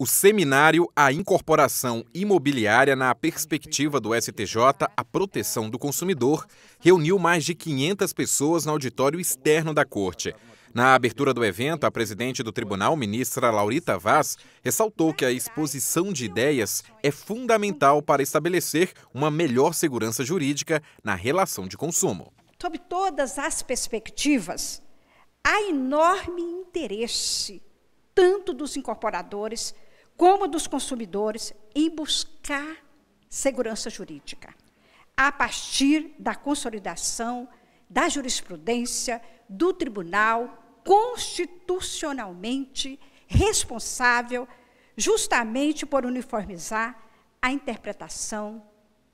O seminário A Incorporação Imobiliária na Perspectiva do STJ, a Proteção do Consumidor, reuniu mais de 500 pessoas no auditório externo da Corte. Na abertura do evento, a presidente do tribunal, ministra Laurita Vaz, ressaltou que a exposição de ideias é fundamental para estabelecer uma melhor segurança jurídica na relação de consumo. Sob todas as perspectivas, há enorme interesse, tanto dos incorporadores como dos consumidores em buscar segurança jurídica, a partir da consolidação da jurisprudência do tribunal constitucionalmente responsável justamente por uniformizar a interpretação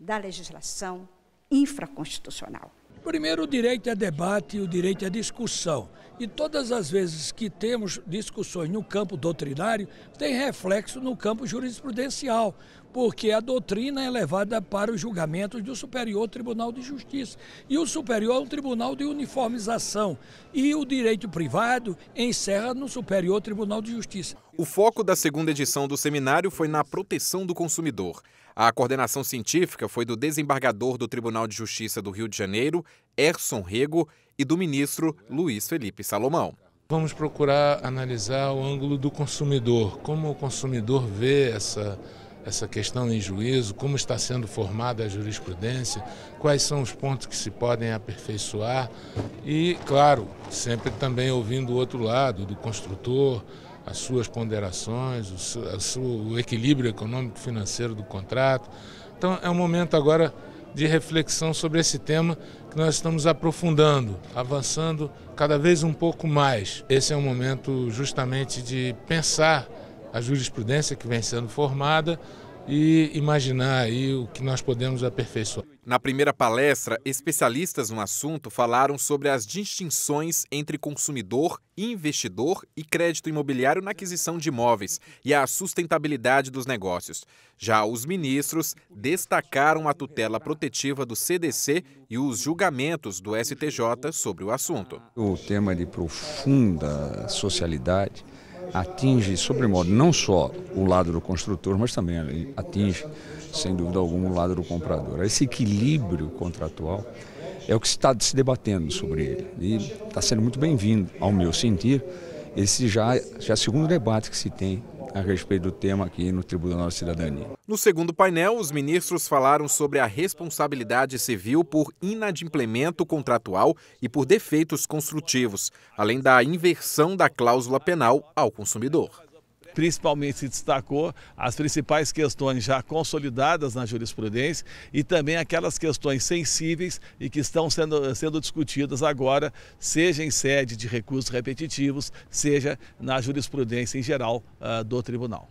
da legislação infraconstitucional. Primeiro, o direito é debate, e o direito é discussão. E todas as vezes que temos discussões no campo doutrinário, tem reflexo no campo jurisprudencial, porque a doutrina é levada para os julgamentos do Superior Tribunal de Justiça. E o Superior é um tribunal de uniformização. E o direito privado encerra no Superior Tribunal de Justiça. O foco da segunda edição do seminário foi na proteção do consumidor. A coordenação científica foi do desembargador do Tribunal de Justiça do Rio de Janeiro, Erson Rego, e do ministro Luiz Felipe Salomão. Vamos procurar analisar o ângulo do consumidor, como o consumidor vê essa, essa questão em juízo, como está sendo formada a jurisprudência, quais são os pontos que se podem aperfeiçoar e, claro, sempre também ouvindo o outro lado, do construtor, as suas ponderações, o, seu, seu, o equilíbrio econômico financeiro do contrato. Então é um momento agora de reflexão sobre esse tema que nós estamos aprofundando, avançando cada vez um pouco mais. Esse é um momento justamente de pensar a jurisprudência que vem sendo formada e imaginar aí o que nós podemos aperfeiçoar. Na primeira palestra, especialistas no assunto falaram sobre as distinções entre consumidor, investidor e crédito imobiliário na aquisição de imóveis e a sustentabilidade dos negócios. Já os ministros destacaram a tutela protetiva do CDC e os julgamentos do STJ sobre o assunto. O tema de profunda socialidade atinge sobremodo não só o lado do construtor, mas também atinge, sem dúvida alguma, o lado do comprador. Esse equilíbrio contratual é o que está se debatendo sobre ele e está sendo muito bem-vindo, ao meu sentir, esse já, já é segundo debate que se tem a respeito do tema aqui no Tribunal da Cidadania. No segundo painel, os ministros falaram sobre a responsabilidade civil por inadimplemento contratual e por defeitos construtivos, além da inversão da cláusula penal ao consumidor principalmente se destacou as principais questões já consolidadas na jurisprudência e também aquelas questões sensíveis e que estão sendo, sendo discutidas agora, seja em sede de recursos repetitivos, seja na jurisprudência em geral uh, do tribunal.